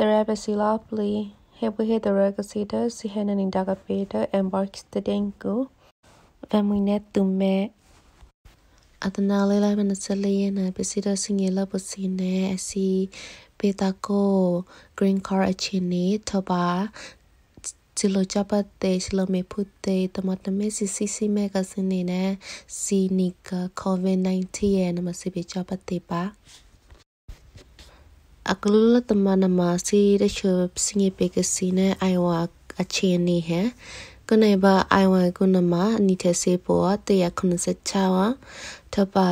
Therapasila pli hebuhe therapasida sihenan indaga peda embark stedengku vemune tume adana lela manasaliye na besida singela bosine asi petako green car achini toba silo chapa te silo me pute tamata me si si si me ka sini ne si ni ka covid 19 ye na ma si be chapa te pa akulu tamana ma si de chub singe pe ke sine aiwa acheni he kone ba aiwa kuna ma ni the se po te ya khun se chawa thaba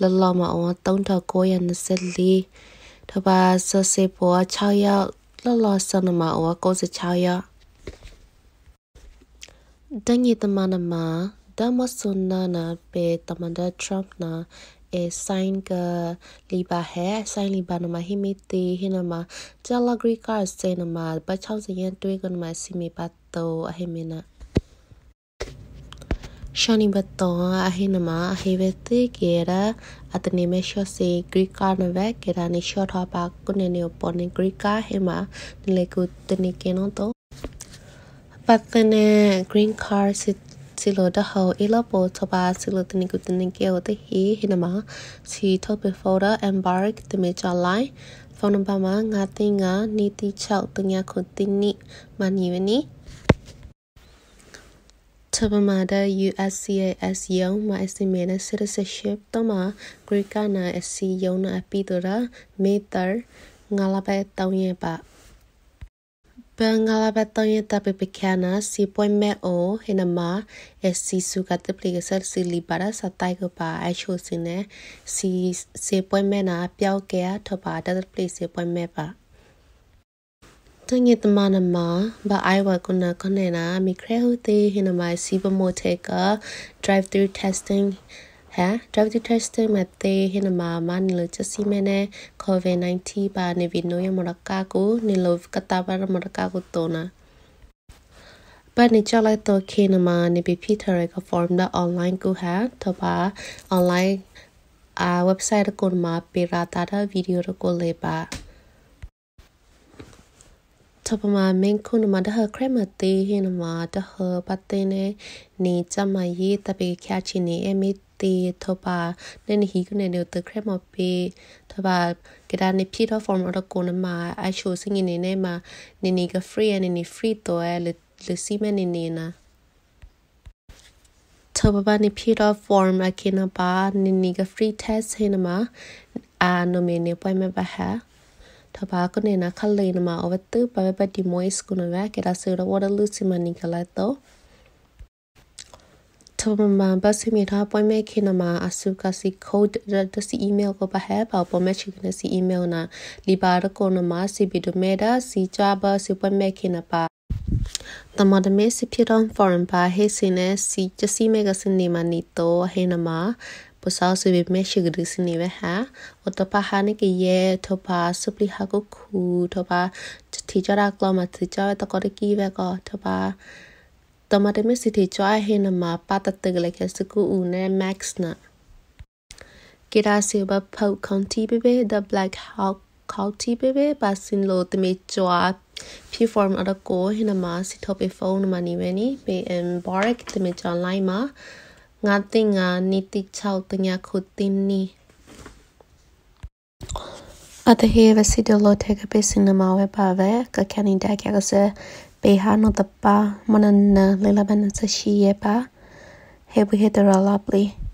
la la ma aw 3924 thaba se se po 6ရောက်လာလာစနမအဝ96ရဒညတမနမဓမ္မစန္နနာပေတမန္တထရမ္ပနာ e sign ka liba he sign liba no ma himiti hinama jala gri car se no ma ba chau se yan twe ko no ma simi pa to a himena shani ba to a hinama a hebe te kera atne me sho se gri car no ba kera ni sho tha pa ko ne ne po ne gri car hema le ko tne ke no to patne green car sit စီလိုတဟောအီလပိုတဘာစီလိုတနိကုတနိကေဝတဟီဟိနမစီထောပေဖောရာအမ်ဘာကတမေချလိုင်းဖုန်းနံပါတ်မှာ935နီတီ6တညာခုတိနိမနီဝနီထဘမာဒ USCIS ယုံမအစီမင်း citizenship တမဂရိကနာအစီယုံနာပီတရာမေတာငါလာပဲတောင်းရပါဘင်္ဂလားဘတ်တန်ရတပပခနာစီပွိုင်မဲအိုဟေနမအစီစုကတပလိကဆစီလီပါရစတိုင်ကပါအချိုစင်းနေစီစီပွိုင်မဲနာပျောက်ကဲထပါတပလိစီပွိုင်မဲပါတငေတမနမဘအိုင်ဝကုနာခနေနာမိခရဟုတေဟေနမစီပမိုတေက drive through testing ဟဲ drug testing မသေးဟင်မာမနီလချစီမနေ covid 19ပါနေဗီနိုယမရကာကိုနီလောကတာပါမရကာကိုတောနာပန်နီချလိုက်တော့ခေနမာနေဗီဖီထရကဖော်မ်ဒါအွန်လိုင်းကိုဟဲတပါအွန်လိုင်းအာ website ကိုမှာပေရာတာတာဗီဒီယိုကိုလေပါထပမာမင်းခုနမဒဟခရမတေဟင်မဒဟပတေနေနေချမယေတပေခ ्या ချီနေအမီตีทบาเนนฮีก็ในเดียวตัวแค่มอปีทบาก็ดานในพี่ทอฟอร์มอตโกนมาไอชูซึ่งในในมาในนี้ก็ฟรีในนี้ฟรีตัวหรือหรือซีแม่ในนี้นะทบบ้านในพี่ทอฟอร์มอะกินาบาในนี้ก็ฟรีเทสให้นะมาอาโนเมเนี่ยแม่บ้าฮะทบาก็เนี่ยนะขั้นเลยนะมาเอาไว้ตื้อไปไปดีมอยส์กูนะเวก็ดาซื้อรลววอเตอร์ลูซิมันนี่ก็แล้วตัวချိုမမဘတ်စီမီထားပွိုင်းမဲခင်နမှာအစုကစီ code တစီ email ကိုပါဟဲပါပေါ်မဲချင်နစီ email နာလီပါရကိုနမှာစီဘီဒမဲဒါစီချာဘစီပွိုင်းမဲခင်နပါတမဒမေစီဖြစ်တော် foreign ပါဟေစင်းနဲ့စီချစီမဲကစနေမနီတော့ဟေနမှာပစာဆွေဘမေရှိဂရစနေဝဟာအတပဟာနကေယေထပါစပလီဟာကိုခူထပါတီကြရာကလမတီကြဝတကောတကီဝကထပါတမတမစီတီချွာဟေနမပါတတကလကစကူဦးနဲမက်စ်နာကီရာစီဘဖောက်ကွန်တီဘေဘေဒဘလက်ဟောက်ခေါတီဘေဘေပါစင်လိုတမေချွာ P-form အရကိုဟိနမစီတော့ပေဖုန်းမနီဝဲနီ PM Barak တမေချွန်လိုင်းမှာငါတင်ငါနီတိချောက်တညာခုတင်နီအတဟေဝစီဒလိုတကပေစင်နမဝဲပါဝဲကကန်နီဒါကရဆ ba, Beha no tapa manan na lelaban sa shiye pa. Hebu hetera labli.